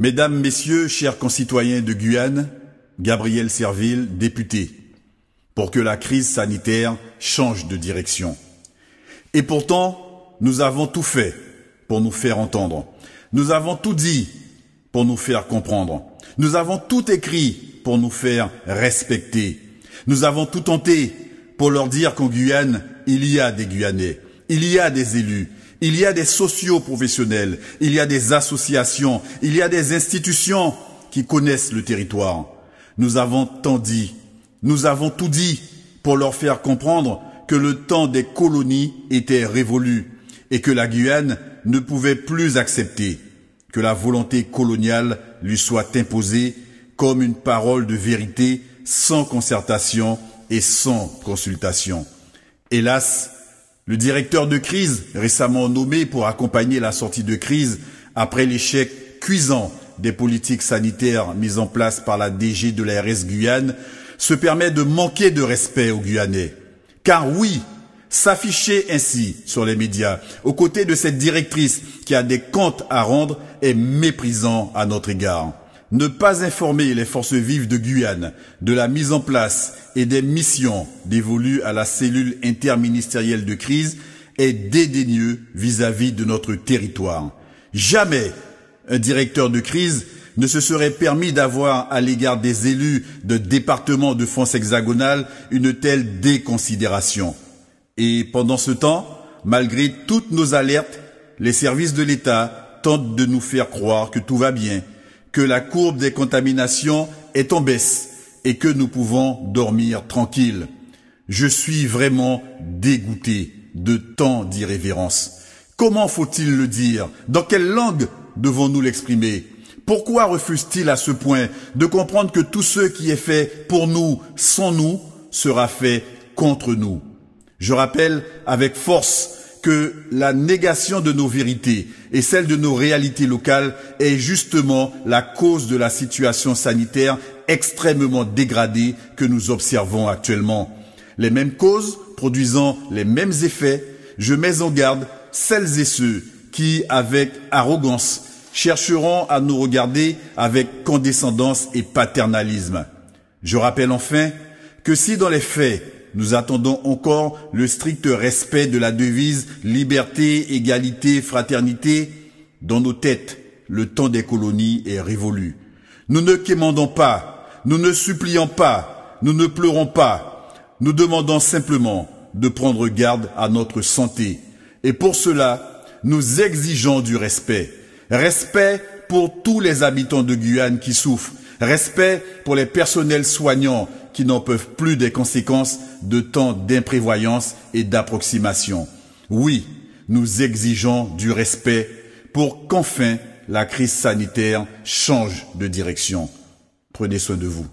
Mesdames, Messieurs, chers concitoyens de Guyane, Gabriel Serville, député, pour que la crise sanitaire change de direction. Et pourtant, nous avons tout fait pour nous faire entendre. Nous avons tout dit pour nous faire comprendre. Nous avons tout écrit pour nous faire respecter. Nous avons tout tenté pour leur dire qu'en Guyane, il y a des Guyanais, il y a des élus, il y a des socioprofessionnels, il y a des associations, il y a des institutions qui connaissent le territoire. Nous avons tant dit, nous avons tout dit pour leur faire comprendre que le temps des colonies était révolu et que la Guyane ne pouvait plus accepter que la volonté coloniale lui soit imposée comme une parole de vérité sans concertation et sans consultation. Hélas, le directeur de crise, récemment nommé pour accompagner la sortie de crise après l'échec cuisant des politiques sanitaires mises en place par la DG de la Guyane, se permet de manquer de respect aux Guyanais. Car oui, s'afficher ainsi sur les médias, aux côtés de cette directrice qui a des comptes à rendre, est méprisant à notre égard ne pas informer les forces vives de Guyane de la mise en place et des missions dévolues à la cellule interministérielle de crise est dédaigneux vis-à-vis de notre territoire. Jamais un directeur de crise ne se serait permis d'avoir à l'égard des élus de départements de France hexagonale une telle déconsidération. Et pendant ce temps, malgré toutes nos alertes, les services de l'État tentent de nous faire croire que tout va bien la courbe des contaminations est en baisse et que nous pouvons dormir tranquille. Je suis vraiment dégoûté de tant d'irrévérence. Comment faut-il le dire Dans quelle langue devons-nous l'exprimer Pourquoi refuse-t-il à ce point de comprendre que tout ce qui est fait pour nous, sans nous, sera fait contre nous Je rappelle avec force que la négation de nos vérités et celle de nos réalités locales est justement la cause de la situation sanitaire extrêmement dégradée que nous observons actuellement. Les mêmes causes produisant les mêmes effets, je mets en garde celles et ceux qui, avec arrogance, chercheront à nous regarder avec condescendance et paternalisme. Je rappelle enfin que si dans les faits, nous attendons encore le strict respect de la devise liberté, égalité, fraternité. Dans nos têtes, le temps des colonies est révolu. Nous ne quémandons pas, nous ne supplions pas, nous ne pleurons pas. Nous demandons simplement de prendre garde à notre santé. Et pour cela, nous exigeons du respect. Respect pour tous les habitants de Guyane qui souffrent. Respect pour les personnels soignants qui n'en peuvent plus des conséquences de tant d'imprévoyance et d'approximation. Oui, nous exigeons du respect pour qu'enfin la crise sanitaire change de direction. Prenez soin de vous.